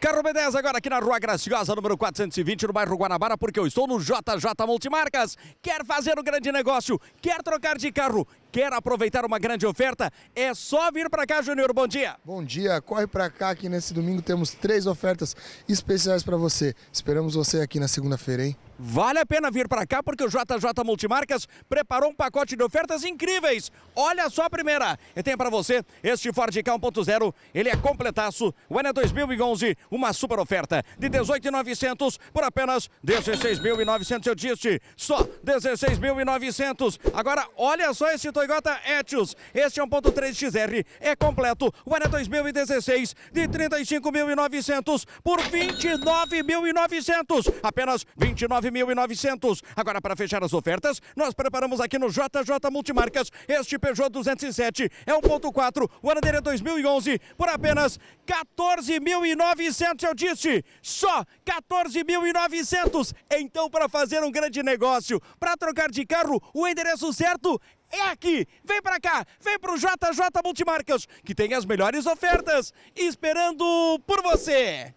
Carro B10 agora aqui na Rua Graciosa, número 420, no bairro Guanabara, porque eu estou no JJ Multimarcas. Quer fazer um grande negócio? Quer trocar de carro? Quer aproveitar uma grande oferta? É só vir para cá, Júnior. Bom dia. Bom dia. Corre para cá que nesse domingo temos três ofertas especiais para você. Esperamos você aqui na segunda-feira, hein? Vale a pena vir para cá porque o JJ Multimarcas preparou um pacote de ofertas incríveis. Olha só a primeira. eu tenho para você este Ford K 1.0. Ele é completaço. O ano é 2011. Uma super oferta de 18.900 por apenas 16.900. Eu disse só 16.900. Agora olha só esse Toyota Etios. Este 1.3 é XR é completo. O ano é 2016 de 35.900 por 29.900. Apenas 29 9.900. Agora, para fechar as ofertas, nós preparamos aqui no JJ Multimarcas este Peugeot 207. É 1.4, o ano dele é 2011, por apenas 14.900, eu disse. Só 14.900. Então, para fazer um grande negócio, para trocar de carro, o endereço certo é aqui. Vem para cá, vem para o JJ Multimarcas, que tem as melhores ofertas, esperando por você.